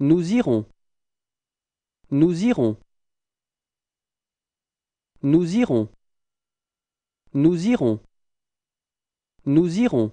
Nous irons. Nous irons. Nous irons. Nous irons. Nous irons.